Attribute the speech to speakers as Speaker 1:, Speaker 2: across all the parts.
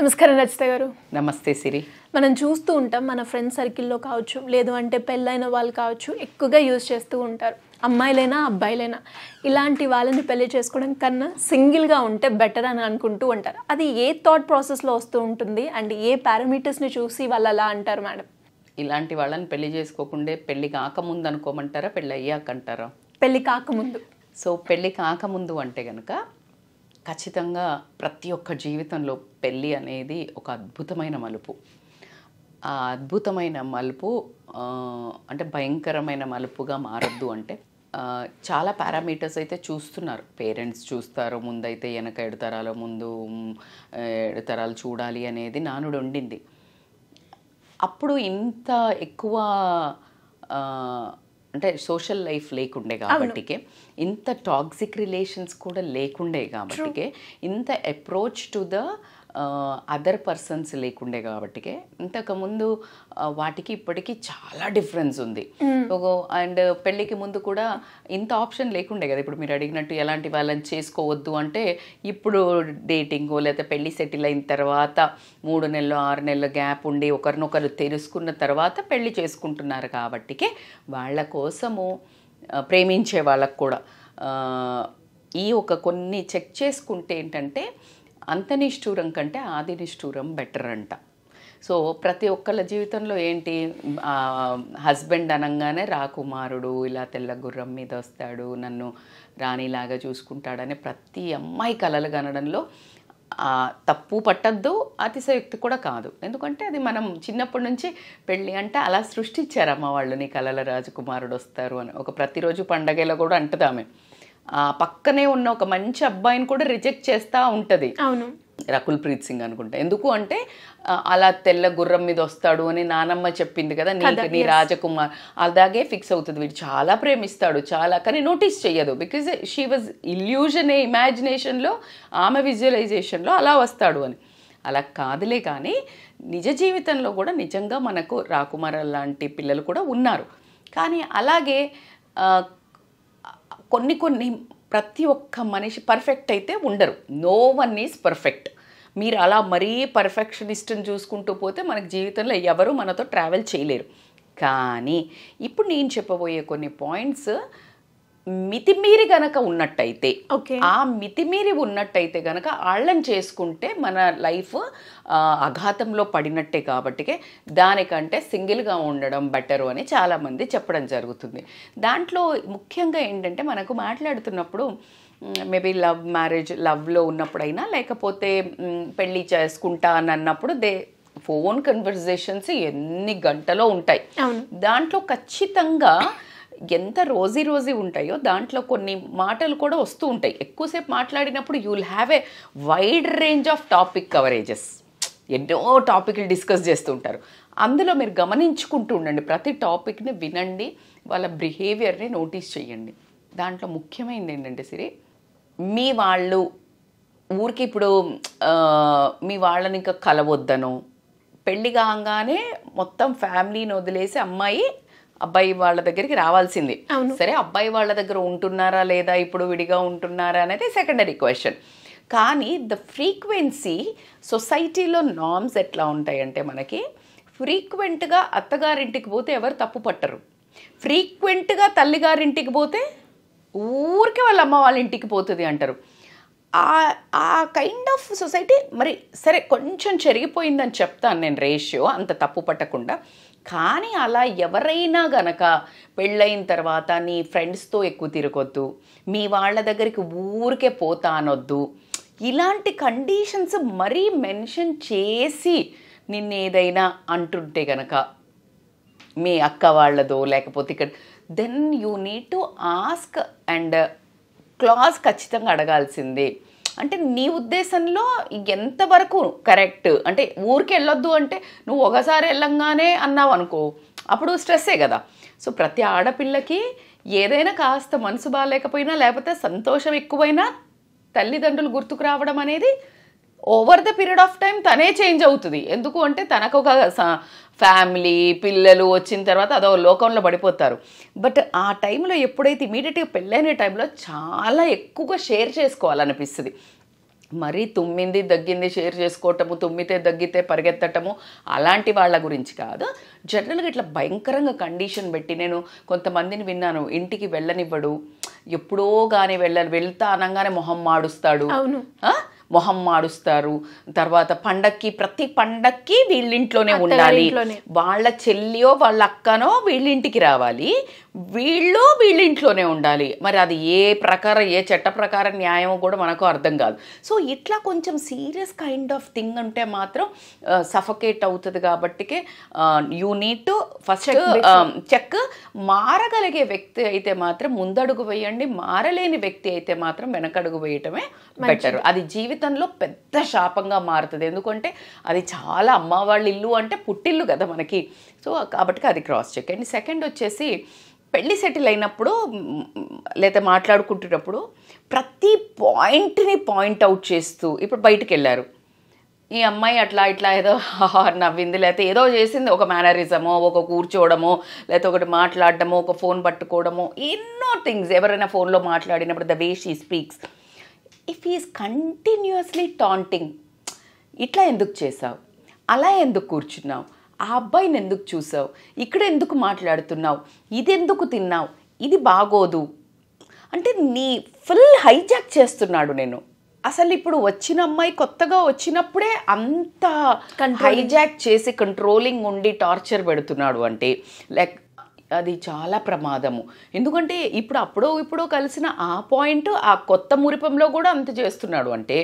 Speaker 1: నమస్కారం రచిత గారు నమస్తే సిరి మనం చూస్తూ ఉంటాం మన ఫ్రెండ్ సర్కిల్లో కావచ్చు లేదు అంటే పెళ్ళైన వాళ్ళు కావచ్చు ఎక్కువగా యూజ్ చేస్తూ ఉంటారు అమ్మాయిలైనా అబ్బాయిలైనా ఇలాంటి వాళ్ళని పెళ్లి చేసుకోవడం కన్నా సింగిల్గా ఉంటే బెటర్ అని అనుకుంటూ ఉంటారు అది ఏ థాట్ ప్రాసెస్లో వస్తూ ఉంటుంది అండ్ ఏ పారామీటర్స్ని చూసి వాళ్ళు అలా అంటారు మేడం ఇలాంటి వాళ్ళని పెళ్లి చేసుకోకుండా పెళ్లి కాకముందు అనుకోమంటారా పెళ్ళి అయ్యాకంటారా అంటారా పెళ్లి కాకముందు సో పెళ్లి కాకముందు అంటే కనుక ఖచ్చితంగా ప్రతి ఒక్క జీవితంలో పెళ్ళి అనేది ఒక అద్భుతమైన మలుపు ఆ అద్భుతమైన మలుపు అంటే భయంకరమైన మలుపుగా మారద్దు అంటే చాలా పారామీటర్స్ అయితే చూస్తున్నారు పేరెంట్స్ చూస్తారు ముందైతే వెనక ఎడతరాల ముందు ఎడతరాలు చూడాలి అనేది నానుడు ఉండింది అప్పుడు ఇంత ఎక్కువ అంటే సోషల్ లైఫ్ లేకుండే కాబట్టికే ఇంత టాక్సిక్ రిలేషన్స్ కూడా లేకుండే కాబట్టి ఇంత approach to the other persons లేకుండే కాబట్టికే ఇంతకుముందు వాటికి ఇప్పటికీ చాలా డిఫరెన్స్ ఉంది అండ్ hmm. పెళ్ళికి ముందు కూడా ఇంత ఆప్షన్ లేకుండే కదా ఇప్పుడు మీరు అడిగినట్టు ఎలాంటి వాళ్ళని చేసుకోవద్దు అంటే ఇప్పుడు డేటింగ్ లేకపోతే పెళ్ళి సెటిల్ అయిన తర్వాత మూడు నెలలు ఆరు నెలలు గ్యాప్ ఉండి ఒకరినొకరు తెలుసుకున్న తర్వాత పెళ్ళి చేసుకుంటున్నారు కాబట్టికే వాళ్ళ కోసము ప్రేమించే వాళ్ళకు కూడా ఈ ఒక కొన్ని చెక్ చేసుకుంటే ఏంటంటే అంత నిష్ఠూరం కంటే ఆది నిష్ఠూరం బెటర్ అంట సో ప్రతి ఒక్కళ్ళ జీవితంలో ఏంటి హస్బెండ్ అనగానే రాకుమారుడు ఇలా తెల్ల గుర్రం మీద వస్తాడు నన్ను రాణిలాగా చూసుకుంటాడనే ప్రతి అమ్మాయి కలలు కనడంలో తప్పు పట్టద్దు అతిశయుక్తి కూడా కాదు ఎందుకంటే అది మనం చిన్నప్పటి నుంచి పెళ్ళి అంటే అలా సృష్టించారు అమ్మ వాళ్ళు నీ కళల రాజకుమారుడు వస్తారు అని ఒక ప్రతిరోజు పండగలో కూడా అంటుదామే ఆమె పక్కనే ఉన్న ఒక మంచి అబ్బాయిని కూడా రిజెక్ట్ చేస్తూ ఉంటుంది అవును రకుల్ ప్రీత్ సింగ్ అనుకుంటా ఎందుకు అంటే అలా తెల్ల గుర్రం మీద వస్తాడు అని నానమ్మ చెప్పింది కదా నీ నీ రాజకుమార్ అలాగే ఫిక్స్ అవుతుంది వీడు చాలా ప్రేమిస్తాడు చాలా కానీ నోటీస్ చెయ్యదు బికాజ్ షీ వాజ్ ఏ ఇమాజినేషన్లో ఆమె విజువలైజేషన్లో అలా వస్తాడు అని అలా కాదులే కానీ నిజ జీవితంలో కూడా నిజంగా మనకు రాకుమార్ లాంటి పిల్లలు కూడా ఉన్నారు కానీ అలాగే కొన్ని కొన్ని ప్రతి ఒక్క మనిషి పర్ఫెక్ట్ అయితే ఉండరు నో వన్ ఈజ్ పర్ఫెక్ట్ మీరు అలా మరీ పర్ఫెక్షనిస్ట్ని చూసుకుంటూ పోతే మనకు జీవితంలో ఎవరు మనతో ట్రావెల్ చేయలేరు కానీ ఇప్పుడు నేను చెప్పబోయే కొన్ని పాయింట్స్ మితిమీరి గనక ఉన్నట్టయితే ఆ మితిమీరి ఉన్నట్టయితే గనక ఆళ్ళని చేసుకుంటే మన లైఫ్ అఘాతంలో పడినట్టే కాబట్టి దానికంటే సింగిల్గా ఉండడం బెటర్ అని చాలామంది చెప్పడం జరుగుతుంది దాంట్లో ముఖ్యంగా ఏంటంటే మనకు మాట్లాడుతున్నప్పుడు మేబీ లవ్ మ్యారేజ్ లవ్లో ఉన్నప్పుడైనా లేకపోతే పెళ్ళి చేసుకుంటా అని అన్నప్పుడు దే ఫోన్ కన్వర్జేషన్స్ ఎన్ని గంటలో ఉంటాయి దాంట్లో ఖచ్చితంగా ఎంత రోజీ రోజీ ఉంటాయో దాంట్లో కొన్ని మాటలు కూడా వస్తూ ఉంటాయి ఎక్కువసేపు మాట్లాడినప్పుడు you will have a wide range of topic coverages ఎన్నో టాపిక్లు డిస్కస్ చేస్తూ ఉంటారు అందులో మీరు గమనించుకుంటూ ఉండండి ప్రతి టాపిక్ని వినండి వాళ్ళ బిహేవియర్ని నోటీస్ చేయండి దాంట్లో ముఖ్యమైనది ఏంటంటే సిరి మీ వాళ్ళు ఊరికి ఇప్పుడు మీ వాళ్ళని ఇంకా కలవద్దను పెళ్లి కాగానే మొత్తం ఫ్యామిలీని వదిలేసి అమ్మాయి అబ్బాయి వాళ్ళ దగ్గరికి రావాల్సింది సరే అబ్బాయి వాళ్ళ దగ్గర ఉంటున్నారా లేదా ఇప్పుడు విడిగా ఉంటున్నారా అనేది సెకండరీ క్వశ్చన్ కానీ ద ఫ్రీక్వెన్సీ సొసైటీలో నామ్స్ ఎట్లా ఉంటాయంటే మనకి ఫ్రీక్వెంట్గా అత్తగారింటికి పోతే ఎవరు తప్పు పట్టరు ఫ్రీక్వెంట్గా తల్లిగారింటికి పోతే ఊరికే వాళ్ళ అమ్మ వాళ్ళ ఇంటికి పోతుంది అంటారు ఆ కైండ్ ఆఫ్ సొసైటీ మరి సరే కొంచెం చెరిగిపోయిందని చెప్తాను నేను రేషియో అంత తప్పు పట్టకుండా కానీ అలా ఎవరైనా గనక పెళ్ళయిన తర్వాత నీ ఫ్రెండ్స్తో ఎక్కువ తిరగొద్దు మీ వాళ్ళ దగ్గరికి ఊరికే పోతా అనొద్దు ఇలాంటి కండిషన్స్ మరీ మెన్షన్ చేసి నిన్నేదైనా అంటుంటే గనక మీ అక్క వాళ్ళదో లేకపోతే ఇక్కడ then you need to ask and class ఖచ్చితంగా అడగాల్సిందే అంటే నీ ఉద్దేశంలో ఎంతవరకు కరెక్ట్ అంటే ఊరికి వెళ్ళొద్దు అంటే నువ్వు ఒకసారి వెళ్ళంగానే అన్నావు అనుకో అప్పుడు స్ట్రెస్సే కదా సో ప్రతి ఆడపిల్లకి ఏదైనా కాస్త మనసు బాగాలేకపోయినా లేకపోతే సంతోషం ఎక్కువైనా తల్లిదండ్రులు గుర్తుకు రావడం అనేది over the period of time తనే చేంజ్ అవుతుంది ఎందుకు అంటే తనకు ఒక ఫ్యామిలీ పిల్లలు వచ్చిన తర్వాత అదో లోకంలో పడిపోతారు బట్ ఆ టైంలో ఎప్పుడైతే ఇమీడియట్గా పెళ్ళైన టైంలో చాలా ఎక్కువగా షేర్ చేసుకోవాలనిపిస్తుంది మరి తుమ్మింది దగ్గింది షేర్ చేసుకోవటము తుమ్మితే దగ్గితే పరిగెత్తటము అలాంటి వాళ్ళ గురించి కాదు జనరల్గా ఇట్లా భయంకరంగా కండిషన్ పెట్టి నేను కొంతమందిని విన్నాను ఇంటికి వెళ్ళనివ్వడు ఎప్పుడో కానీ వెళ్ళ వెళ్తా అనగానే మొహం మాడుస్తాడు అవును మొహం మాడుస్తారు తర్వాత పండక్కి ప్రతి పండక్కి వీళ్ళింట్లోనే ఉండాలి వాళ్ళ చెల్లియో వాళ్ళ అక్కనో వీళ్ళింటికి రావాలి వీళ్ళు వీళ్ళింట్లోనే ఉండాలి మరి అది ఏ ప్రకారం ఏ చట్ట ప్రకారం న్యాయమో కూడా మనకు అర్థం కాదు సో ఇట్లా కొంచెం సీరియస్ కైండ్ ఆఫ్ థింగ్ ఉంటే మాత్రం సఫకేట్ అవుతుంది కాబట్టికే you need to first check మారగలిగే వ్యక్తి అయితే మాత్రం ముందడుగు వేయండి మారలేని వ్యక్తి అయితే మాత్రం వెనకడుగు వేయటమే బెటర్ అది జీవితం జీవితంలో పెద్ద శాపంగా మారుతుంది ఎందుకంటే అది చాలా అమ్మ వాళ్ళ ఇల్లు అంటే పుట్టిల్లు కదా మనకి సో కాబట్టి అది క్రాస్ చెక్ అండ్ సెకండ్ వచ్చేసి పెళ్ళి సెటిల్ అయినప్పుడు లేదా మాట్లాడుకుంటున్నప్పుడు ప్రతి పాయింట్ని పాయింట్ అవుట్ చేస్తూ ఇప్పుడు బయటికి వెళ్ళారు ఈ అమ్మాయి అట్లా ఇట్లా ఏదో నవ్వింది లేకపోతే ఏదో చేసింది ఒక మేనరిజమో ఒక కూర్చోవడమో లేకపోతే ఒకటి మాట్లాడడమో ఒక ఫోన్ పట్టుకోవడమో ఎన్నో థింగ్స్ ఎవరైనా ఫోన్లో మాట్లాడినప్పుడు the way she speaks if is continuously taunting ఇట్లా ఎందుకు చేసావు అలా ఎందుకు కూర్చున్నావు ఆ అబ్బాయిని ఎందుకు చూసావు ఇక్కడ ఎందుకు మాట్లాడుతున్నావు ఇది ఎందుకు తిన్నావు ఇది బాగోదు అంటే నీ ఫుల్ హైజాక్ చేస్తున్నాడు నేను అసలు ఇప్పుడు వచ్చిన అమ్మాయి కొత్తగా వచ్చినప్పుడే అంత హైజాక్ చేసి కంట్రోలింగ్ ఉండి టార్చర్ పెడుతున్నాడు అంటే లైక్ అది చాలా ప్రమాదము ఎందుకంటే ఇప్పుడు అప్పుడో ఇప్పుడో కలిసిన ఆ పాయింట్ ఆ కొత్త మురిపంలో కూడా అంత చేస్తున్నాడు అంటే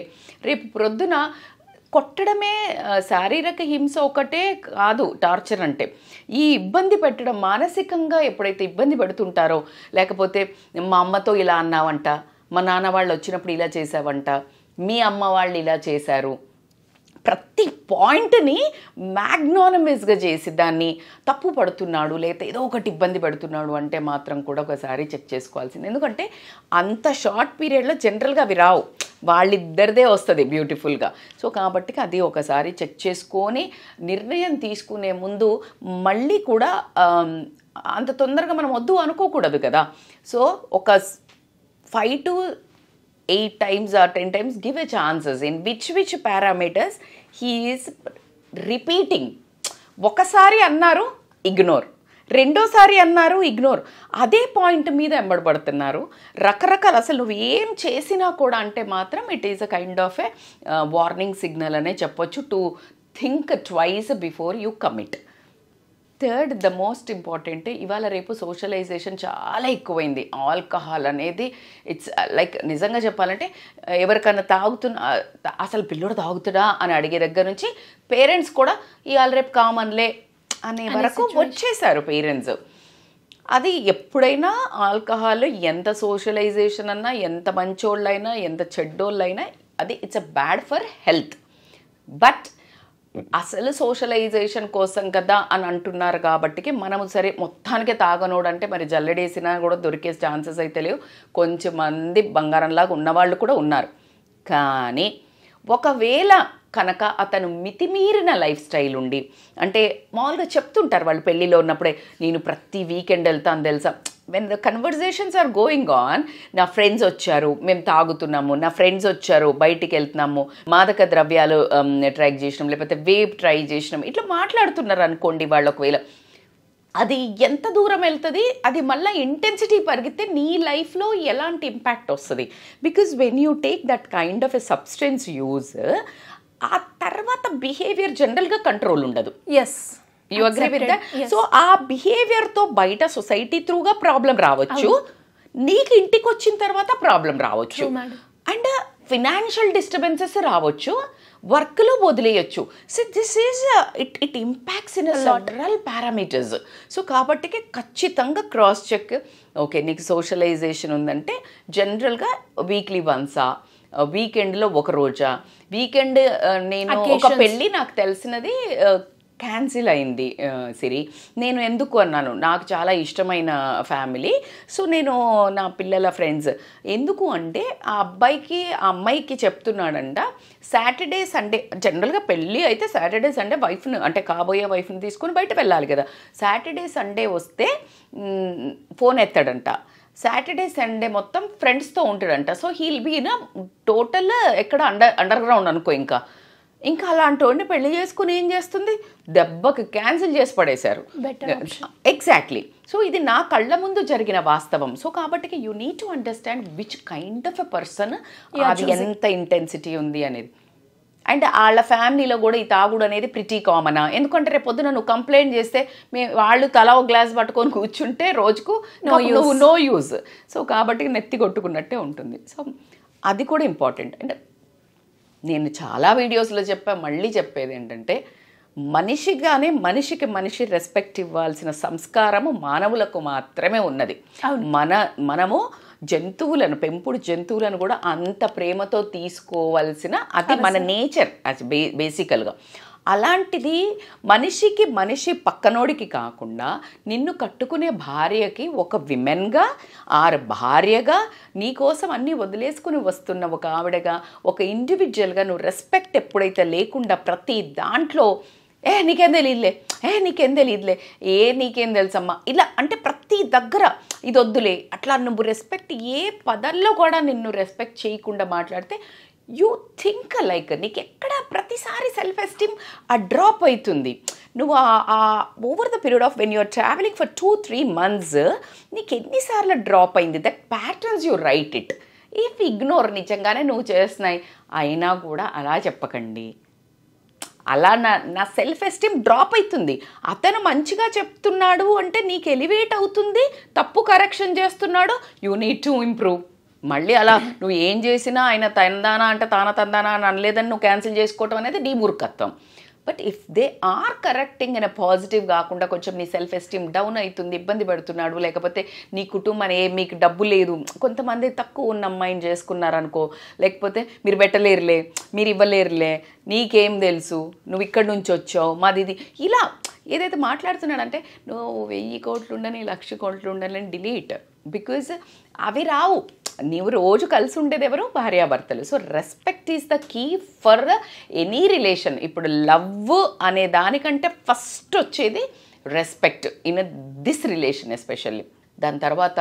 Speaker 1: రేపు ప్రొద్దున కొట్టడమే శారీరక హింస ఒకటే కాదు టార్చర్ అంటే ఈ ఇబ్బంది పెట్టడం మానసికంగా ఎప్పుడైతే ఇబ్బంది పెడుతుంటారో లేకపోతే మా అమ్మతో ఇలా అన్నావంట మా నాన్న వాళ్ళు వచ్చినప్పుడు ఇలా చేసావంట మీ అమ్మ వాళ్ళు ఇలా చేశారు ప్రతి పాయింట్ని మ్యాగ్నానమస్గా చేసి దాన్ని తప్పు పడుతున్నాడు లేదా ఏదో ఒకటి ఇబ్బంది పెడుతున్నాడు అంటే మాత్రం కూడా ఒకసారి చెక్ చేసుకోవాల్సింది ఎందుకంటే అంత షార్ట్ పీరియడ్లో జనరల్గా అవి రావు వాళ్ళిద్దరిదే వస్తుంది బ్యూటిఫుల్గా సో కాబట్టి అది ఒకసారి చెక్ చేసుకొని నిర్ణయం తీసుకునే ముందు మళ్ళీ కూడా అంత తొందరగా మనం వద్దు అనుకోకూడదు కదా సో ఒక five to eight times or ten times give a chances in which which parameters he is repeating ఒకసారి అన్నారు ఇగ్నోర్ రెండోసారి అన్నారు ఇగ్నోర్ అదే పాయింట్ మీద ఎంబడబడుతున్నారు రకరకాల అసలు నువ్వు ఏం చేసినా కూడా అంటే మాత్రం it is a kind of a warning signal అనే చెప్పొచ్చు to think twice before you commit third the most important ఇవాళ రేపు సోషలైజేషన్ చాలా ఎక్కువైంది ఆల్కహాల్ అనేది ఇట్స్ లైక్ uh, నిజంగా చెప్పాలంటే uh, ఎవరికైనా తాగుతున్న uh, అసలు పిల్లోడు తాగుతుడా అని అడిగే దగ్గర నుంచి పేరెంట్స్ కూడా ఇవాళ రేపు కామన్లే అనే వరకు వచ్చేసారు పేరెంట్స్ అది ఎప్పుడైనా ఆల్కహాల్ ఎంత సోషలైజేషన్ అన్నా ఎంత మంచోళ్ళైనా ఎంత చెడ్డోళ్ళైనా అది it's a bad for health but అసలు సోషలైజేషన్ కోసం కదా అని అంటున్నారు కాబట్టికి మనము సరే మొత్తానికి తాగనోడంటే మరి జల్లెడేసినా కూడా దొరికే ఛాన్సెస్ అయితే లేవు కొంచెం మంది బంగారంలాగా ఉన్నవాళ్ళు కూడా ఉన్నారు కానీ ఒకవేళ కనుక అతను మితిమీరిన లైఫ్ స్టైల్ ఉండి అంటే మామూలుగా చెప్తుంటారు వాళ్ళు పెళ్ళిలో ఉన్నప్పుడే నేను ప్రతి వీకెండ్ వెళ్తాను తెలుసా when the conversations are going on నా ఫ్రెండ్స్ వచ్చారు మేము తాగుతున్నాము నా ఫ్రెండ్స్ వచ్చారు బయటికి వెళ్తున్నాము మాదక ద్రవ్యాలు ట్రై um, చేసినాం లేకపోతే వేప్ ట్రై చేసినాం ఇట్లా మాట్లాడుతున్నారు అనుకోండి వాళ్ళు ఒకవేళ అది ఎంత దూరం వెళ్తుంది అది మళ్ళీ ఇంటెన్సిటీ పరిగితే నీ లైఫ్లో ఎలాంటి ఇంపాక్ట్ వస్తుంది because when you take that kind of a substance use ఆ తర్వాత బిహేవియర్ జనరల్గా కంట్రోల్ ఉండదు yes you agree with so ఆ బిహేవియర్తో బయట సొసైటీ త్రూగా ప్రాబ్లం రావచ్చు నీకు ఇంటికి వచ్చిన తర్వాత ప్రాబ్లం రావచ్చు అండ్ ఫినాన్షియల్ డిస్టర్బెన్సెస్ రావచ్చు వర్క్లో వదిలేయచ్చు so this is it it impacts in lateral parameters so కాబట్టి ఖచ్చితంగా క్రాస్ చెక్ ఓకే నీకు సోషలైజేషన్ ఉందంటే జనరల్గా వీక్లీ వన్సా వీకెండ్లో ఒక రోజా వీకెండ్ uh, నేను ఒక పెళ్ళి నాకు తెలిసినది uh, క్యాన్సిల్ అయింది సిరి నేను ఎందుకు అన్నాను నాకు చాలా ఇష్టమైన ఫ్యామిలీ సో నేను నా పిల్లల ఫ్రెండ్స్ ఎందుకు అంటే ఆ అబ్బాయికి ఆ అమ్మాయికి చెప్తున్నాడంట సాటర్డే సండే జనరల్గా పెళ్ళి అయితే సాటర్డే సండే వైఫ్ను అంటే కాబోయే వైఫ్ని తీసుకుని బయట వెళ్ళాలి కదా సాటర్డే సండే వస్తే ఫోన్ ఎత్తాడంట సాటర్డే సండే మొత్తం ఫ్రెండ్స్తో ఉంటాడంట so he'll be in total ఎక్కడ అండర్ అండర్ గ్రౌండ్ అనుకో ఇంకా ఇంకా అలాంటి పెళ్లి చేసుకుని ఏం చేస్తుంది దెబ్బకి క్యాన్సిల్ చేసి పడేశారు ఎగ్జాక్ట్లీ సో ఇది నా కళ్ళ ముందు జరిగిన వాస్తవం సో కాబట్టి you need to understand which kind of a person అది ఎంత ఇంటెన్సిటీ ఉంది అనేది అండ్ వాళ్ళ ఫ్యామిలీలో కూడా ఈ తాగుడు అనేది ప్రిటీ కామనా ఎందుకంటే రేపు పొద్దున నువ్వు కంప్లైంట్ చేస్తే మీ వాళ్ళు తల ఒక గ్లాస్ పట్టుకొని కూర్చుంటే రోజుకు no use no use so కాబట్టి నెత్తి కొట్టుకున్నట్టే ఉంటుంది సో అది కూడా ఇంపార్టెంట్ అండ్ నేను చాలా వీడియోస్లో చెప్పా మళ్ళీ చెప్పేది ఏంటంటే మనిషిగానే మనిషికి మనిషి రెస్పెక్ట్ ఇవ్వాల్సిన సంస్కారము మానవులకు మాత్రమే ఉన్నది మన మనము జంతువులను పెంపుడు జంతువులను కూడా అంత ప్రేమతో తీసుకోవాల్సిన అది మన నేచర్ బేసికల్గా అలాంటిది మనిషికి మనిషి పక్కనోడికి కాకుండా నిన్ను కట్టుకునే భార్యకి ఒక విమెన్గా ఆరు భార్యగా నీకోసం అన్నీ వదిలేసుకుని వస్తున్న ఒక ఆవిడగా ఒక ఇండివిజువల్గా నువ్వు రెస్పెక్ట్ ఎప్పుడైతే లేకుండా ప్రతి దాంట్లో ఏ నీకేం తెలియదులే ఏ నీకేం తెలియదులే ఏ నీకేం తెలుసమ్మా ఇలా అంటే ప్రతి దగ్గర ఇది వద్దులే అట్లా నువ్వు రెస్పెక్ట్ ఏ పదంలో కూడా నిన్ను రెస్పెక్ట్ చేయకుండా మాట్లాడితే యూ థింక్ లైక్ నీకు ఎక్కడ ప్రతిసారి సెల్ఫ్ ఎస్టీమ్ ఆ డ్రాప్ అవుతుంది నువ్వు ఆ over the period of when you're travelling for two three months నీకు ఎన్నిసార్లు డ్రాప్ అయింది that patterns you right it if ignore నిజంగానే నువ్వు చేస్తున్నాయి అయినా కూడా అలా చెప్పకండి అలా నా నా సెల్ఫ్ ఎస్టీమ్ డ్రాప్ అవుతుంది అతను మంచిగా చెప్తున్నాడు అంటే నీకు ఎలివేట్ అవుతుంది తప్పు కరెక్షన్ చేస్తున్నాడు యూ నీడ్ టు ఇంప్రూవ్ మళ్ళీ అలా నువ్వు ఏం చేసినా ఆయన తందానా అంటే తాన తందానా అని అనలేదని నువ్వు క్యాన్సిల్ చేసుకోవటం అనేది నీ మూర్ఖత్వం but if they are correcting అనే పాజిటివ్ కాకుండా కొంచెం నీ సెల్ఫ్ ఎస్టీమ్ డౌన్ అవుతుంది ఇబ్బంది పడుతున్నాడు లేకపోతే నీ కుటుంబం ఏ మీకు డబ్బు లేదు కొంతమంది తక్కువ ఉన్న అమ్మాయిని చేసుకున్నారనుకో లేకపోతే మీరు పెట్టలేరులే మీరు ఇవ్వలేరులే నీకేం తెలుసు నువ్వు ఇక్కడి నుంచి వచ్చావు మాది ఇది ఇలా ఏదైతే మాట్లాడుతున్నాడంటే నువ్వు వెయ్యి కోట్లు ఉండని లక్ష కోట్లు ఉండాలని డిలీట్ బికాజ్ అవి రావు నీవు రోజు కలిసి ఉండేది ఎవరు భార్యాభర్తలు so respect is the key for any relation ఇప్పుడు లవ్ అనే దానికంటే ఫస్ట్ వచ్చేది respect in this relation especially దాని తర్వాత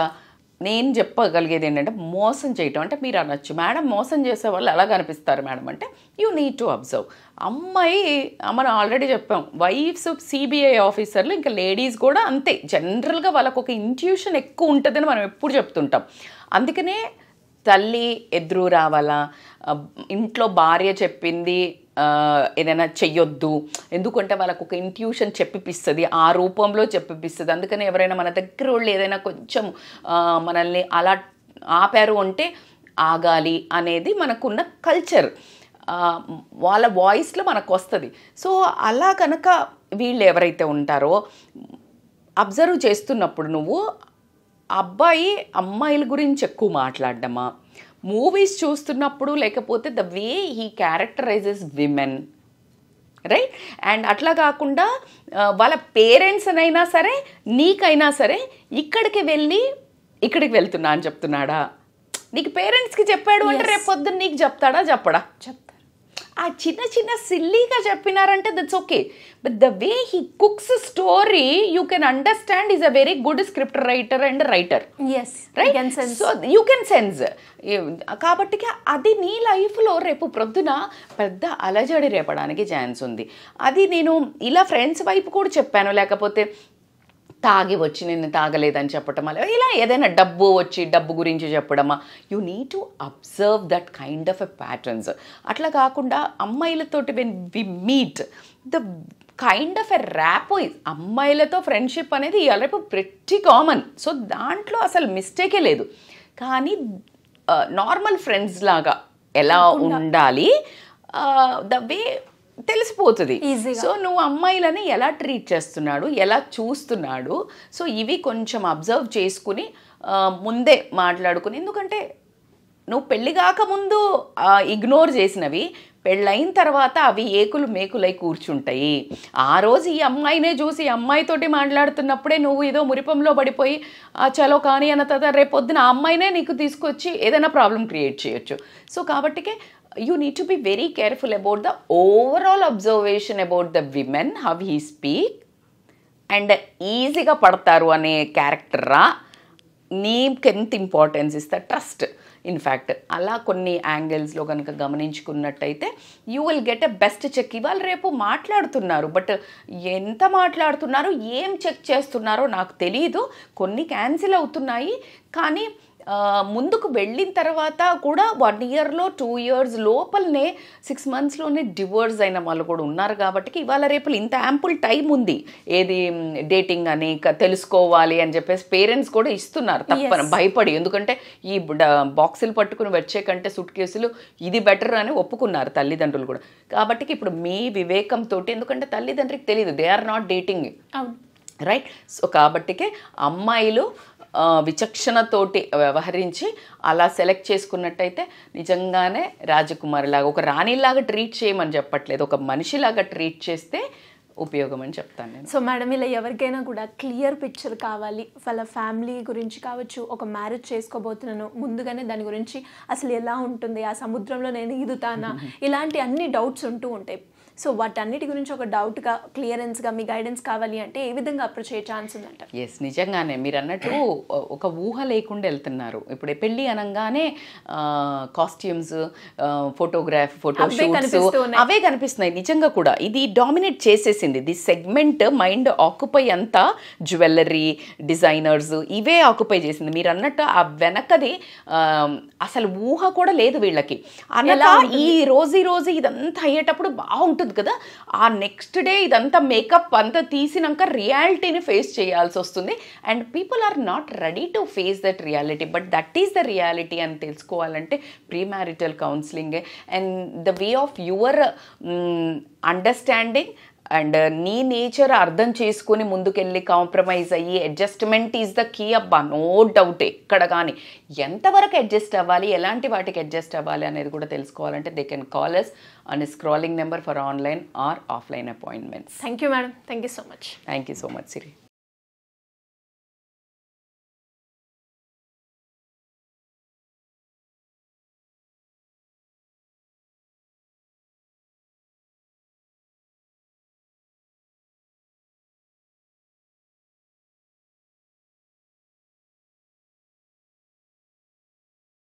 Speaker 1: నేను చెప్పగలిగేది ఏంటంటే మోసం చేయటం అంటే మీరు అనొచ్చు మేడం మోసం చేసే వాళ్ళు ఎలా కనిపిస్తారు మేడం అంటే యూ నీడ్ టు అబ్జర్వ్ అమ్మాయి మనం ఆల్రెడీ చెప్పాం వైఫ్స్ సిబిఐ ఆఫీసర్లు ఇంకా లేడీస్ కూడా అంతే జనరల్గా వాళ్ళకు ఒక ఇంట్యూషన్ ఎక్కువ ఉంటుందని మనం ఎప్పుడు చెప్తుంటాం అందుకనే తల్లి ఎదురు రావాలా ఇంట్లో భార్య చెప్పింది ఏదైనా చెయ్యొద్దు ఎందుకంటే వాళ్ళకు ఒక ఇంట్యూషన్ చెప్పిపిస్తుంది ఆ రూపంలో చెప్పిపిస్తుంది అందుకని ఎవరైనా మన దగ్గర వాళ్ళు ఏదైనా కొంచెం మనల్ని అలా ఆపారు అంటే ఆగాలి అనేది మనకున్న కల్చర్ వాళ్ళ వాయిస్లో మనకు వస్తుంది సో అలా కనుక వీళ్ళు ఎవరైతే ఉంటారో అబ్జర్వ్ చేస్తున్నప్పుడు నువ్వు అబ్బాయి అమ్మాయిల గురించి ఎక్కువ మాట్లాడడమా మూవీస్ చూస్తున్నప్పుడు లేకపోతే the way he characterises women right and అట్లా కాకుండా వాళ్ళ పేరెంట్స్ అయినా సరే నీకైనా సరే ఇక్కడికి వెళ్ళి ఇక్కడికి వెళ్తున్నా అని చెప్తున్నాడా నీకు పేరెంట్స్కి చెప్పాడు అంటే రేపు పొద్దున్న నీకు చెప్తాడా చెప్పడా ఆ చిన్న చిన్న సిల్లీగా చెప్పినారంటే that's okay but the way he cooks story you can understand is a very good script writer and writer right so you can sense కాబట్టి అది నీ లైఫ్లో రేపు ప్రొద్దున పెద్ద అలజడి రేపడానికి ఛాన్స్ ఉంది అది నేను ఇలా ఫ్రెండ్స్ వైపు కూడా చెప్పాను లేకపోతే తాగి వచ్చి నేను తాగలేదని అలా ఇలా ఏదైనా డబ్బు వచ్చి డబ్బు గురించి చెప్పడమా you need to observe that kind of a patterns అట్లా కాకుండా అమ్మాయిలతోటి when we meet the kind of a rap అమ్మాయిలతో ఫ్రెండ్షిప్ అనేది ఇవాళ ప్రతి కామన్ సో దాంట్లో అసలు మిస్టేకే లేదు కానీ నార్మల్ uh, ఫ్రెండ్స్ లాగా ఎలా ఉండాలి ద uh, వే తెలిసిపోతుంది సో నువ్వు అమ్మాయిలని ఎలా ట్రీట్ చేస్తున్నాడు ఎలా చూస్తున్నాడు సో ఇవి కొంచెం అబ్జర్వ్ చేసుకుని ముందే మాట్లాడుకుని ఎందుకంటే నువ్వు పెళ్ళి కాకముందు ఇగ్నోర్ చేసినవి పెళ్ళైన తర్వాత అవి ఏకులు మేకులై కూర్చుంటాయి ఆ రోజు ఈ అమ్మాయినే చూసి అమ్మాయితోటి మాట్లాడుతున్నప్పుడే నువ్వు ఏదో మురిపంలో పడిపోయి చలో కానీ అన్న తర్వాత రేపొద్దున ఆ అమ్మాయినే నీకు తీసుకొచ్చి ఏదైనా ప్రాబ్లం క్రియేట్ చేయొచ్చు సో కాబట్టికే you need to be very careful about the overall observation about the women how he speak and ఈజీగా పడతారు అనే క్యారెక్టరా నీకెంత ఇంపార్టెన్స్ ఇస్తా ట్రస్ట్ ఇన్ఫ్యాక్ట్ అలా కొన్ని యాంగిల్స్లో కనుక గమనించుకున్నట్టయితే you will get a best check ఇవాళ రేపు మాట్లాడుతున్నారు బట్ ఎంత మాట్లాడుతున్నారు ఏం చెక్ చేస్తున్నారో నాకు తెలియదు కొన్ని క్యాన్సిల్ అవుతున్నాయి కానీ ముందుకు వెళ్ళిన తర్వాత కూడా వన్ ఇయర్లో టూ ఇయర్స్ లోపలనే సిక్స్ మంత్స్లోనే డివోర్స్ అయిన వాళ్ళు కూడా ఉన్నారు కాబట్టి ఇవాళ రేపులు ఇంత యాంపుల్ టైం ఉంది ఏది డేటింగ్ అని తెలుసుకోవాలి అని చెప్పేసి పేరెంట్స్ కూడా ఇస్తున్నారు తప్పని భయపడి ఎందుకంటే ఈ బాక్సులు పట్టుకుని వచ్చే కంటే సుట్ కేసులు ఇది బెటర్ అని ఒప్పుకున్నారు తల్లిదండ్రులు కూడా కాబట్టి ఇప్పుడు మీ వివేకంతో ఎందుకంటే తల్లిదండ్రికి తెలియదు they are not dating right so కాబట్టికే అమ్మాయిలు విచక్షణతోటి వ్యవహరించి అలా సెలెక్ట్ చేసుకున్నట్టయితే నిజంగానే రాజకుమారిలాగా ఒక రాణిలాగా ట్రీట్ చేయమని చెప్పట్లేదు ఒక మనిషిలాగా ట్రీట్ చేస్తే ఉపయోగం అని చెప్తాను నేను సో మేడం ఇలా ఎవరికైనా కూడా క్లియర్ పిక్చర్ కావాలి వాళ్ళ ఫ్యామిలీ గురించి కావచ్చు ఒక మ్యారేజ్ చేసుకోబోతున్నాను ముందుగానే దాని గురించి అసలు ఎలా ఉంటుంది ఆ సముద్రంలో నేను ఈదుతానా ఇలాంటి అన్ని డౌట్స్ ఉంటూ ఉంటాయి సో వాటన్నిటి గురించి ఒక డౌట్గా క్లియరెన్స్గా మీ గైడెన్స్ కావాలి అంటే ఏ విధంగా అప్రోచ్ అయ్యే ఛాన్స్ ఉందంట ఎస్ నిజంగానే మీరు అన్నట్టు ఒక ఊహ లేకుండా వెళ్తున్నారు ఇప్పుడు పెళ్ళి అనగానే కాస్ట్యూమ్స్ ఫోటోగ్రాఫ్ ఫోటో అవే కనిపిస్తున్నాయి నిజంగా కూడా ఇది డామినేట్ చేసేసింది ది సెగ్మెంట్ మైండ్ ఆక్యుపై అంతా జ్యువెలరీ డిజైనర్స్ ఇవే ఆక్యుపై చేసింది మీరు అన్నట్టు ఆ వెనకది అసలు ఊహ కూడా లేదు వీళ్ళకి అలా ఈ రోజు రోజు ఇదంతా అయ్యేటప్పుడు బాగుంటుంది ఉంటుంది కదా ఆ నెక్స్ట్ డే ఇదంతా మేకప్ అంతా తీసినాక రియాలిటీని ఫేస్ చేయాల్సి వస్తుంది and people are not ready to face that reality but that is the reality అని తెలుసుకోవాలంటే ప్రీ మ్యారిటల్ కౌన్సిలింగే and the way of your understanding and నీ నేచర్ అర్థం చేసుకుని ముందుకెళ్ళి కాంప్రమైజ్ అయ్యి అడ్జస్ట్మెంట్ ఈజ్ ద కీ అబ్బా నో డౌట్ ఎక్కడ కానీ ఎంతవరకు అడ్జస్ట్ అవ్వాలి ఎలాంటి వాటికి అడ్జస్ట్ అవ్వాలి అనేది కూడా తెలుసుకోవాలంటే they can call us and scrolling number for online or offline appointment thank you madam thank you so much thank you so much Siri